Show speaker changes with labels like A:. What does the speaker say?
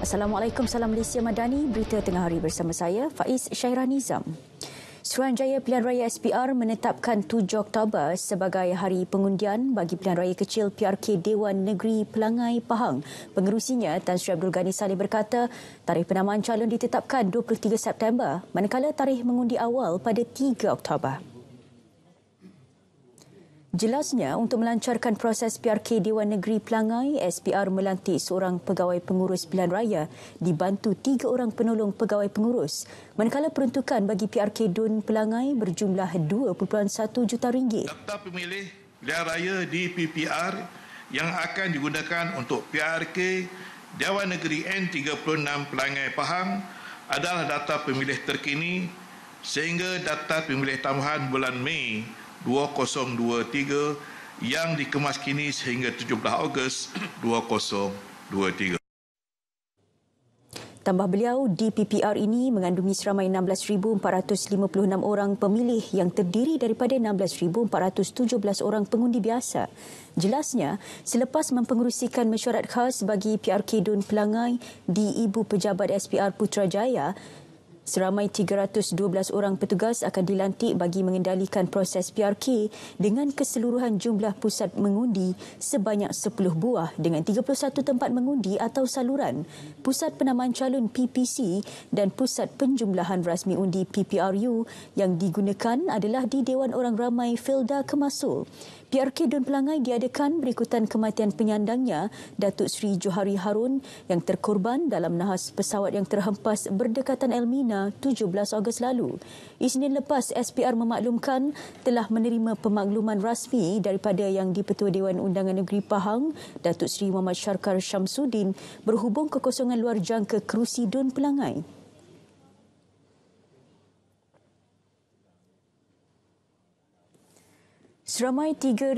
A: Assalamualaikum, Salam Malaysia Madani. Berita tengah hari bersama saya, Faiz Syairah Nizam. Jaya Pilihan Raya SPR menetapkan 7 Oktober sebagai hari pengundian bagi Pilihan Raya Kecil PRK Dewan Negeri Pelangai Pahang. Pengerusinya Tan Sri Abdul Ghani Saleh berkata tarikh penamaan calon ditetapkan 23 September manakala tarikh mengundi awal pada 3 Oktober. Jelasnya, untuk melancarkan proses PRK Dewan Negeri Pelangai, SPR melantik seorang pegawai pengurus Pilihan Raya dibantu tiga orang penolong pegawai pengurus. Manakala peruntukan bagi PRK Dun Pelangai berjumlah 2.1 juta ringgit.
B: Daftar pemilih Pilihan Raya di PPR yang akan digunakan untuk PRK Dewan Negeri N36 Pelangai Pahang adalah data pemilih terkini sehingga data pemilih tambahan bulan Mei 2023 yang dikemas kini sehingga 17 Ogos 2023.
A: Tambah beliau, DPPR ini mengandungi seramai 16,456 orang pemilih yang terdiri daripada 16,417 orang pengundi biasa. Jelasnya, selepas mempengerusikan mesyuarat khas bagi PRK Dun Pelangai di Ibu Pejabat SPR Putrajaya, Seramai 312 orang petugas akan dilantik bagi mengendalikan proses PRK dengan keseluruhan jumlah pusat mengundi sebanyak 10 buah dengan 31 tempat mengundi atau saluran, pusat penamaan calon PPC dan pusat penjumlahan rasmi undi PPRU yang digunakan adalah di Dewan Orang Ramai Felda Kemasul. PRK Dun Pelangai diadakan berikutan kematian penyandangnya, Datuk Sri Johari Harun yang terkorban dalam nahas pesawat yang terhempas berdekatan Elmina 17 Ogos lalu. Isnin lepas, SPR memaklumkan telah menerima pemakluman rasmi daripada yang di-Pertua Dewan Undangan Negeri Pahang, Datuk Seri Muhammad Syarkar Syamsuddin berhubung kekosongan luar jangka kerusi Dun Pelangai. Seramai tiga.